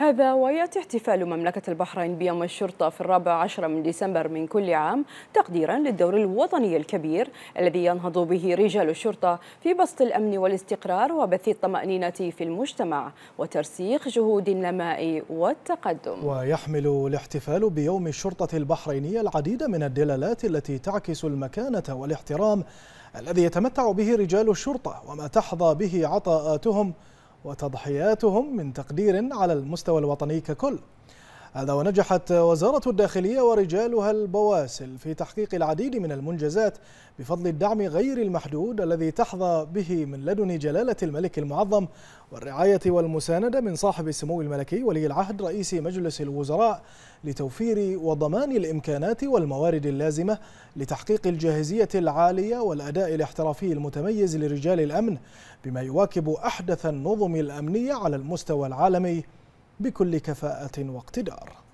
هذا ويأتي احتفال مملكة البحرين بيوم الشرطة في الرابع عشر من ديسمبر من كل عام تقديرا للدور الوطني الكبير الذي ينهض به رجال الشرطة في بسط الأمن والاستقرار وبث الطمأنينة في المجتمع وترسيخ جهود النماء والتقدم ويحمل الاحتفال بيوم الشرطة البحرينية العديد من الدلالات التي تعكس المكانة والاحترام الذي يتمتع به رجال الشرطة وما تحظى به عطاءاتهم وتضحياتهم من تقدير على المستوى الوطني ككل هذا ونجحت وزارة الداخلية ورجالها البواسل في تحقيق العديد من المنجزات بفضل الدعم غير المحدود الذي تحظى به من لدن جلالة الملك المعظم والرعاية والمساندة من صاحب السمو الملكي ولي العهد رئيس مجلس الوزراء لتوفير وضمان الإمكانات والموارد اللازمة لتحقيق الجاهزية العالية والأداء الاحترافي المتميز لرجال الأمن بما يواكب أحدث النظم الأمنية على المستوى العالمي بكل كفاءة واقتدار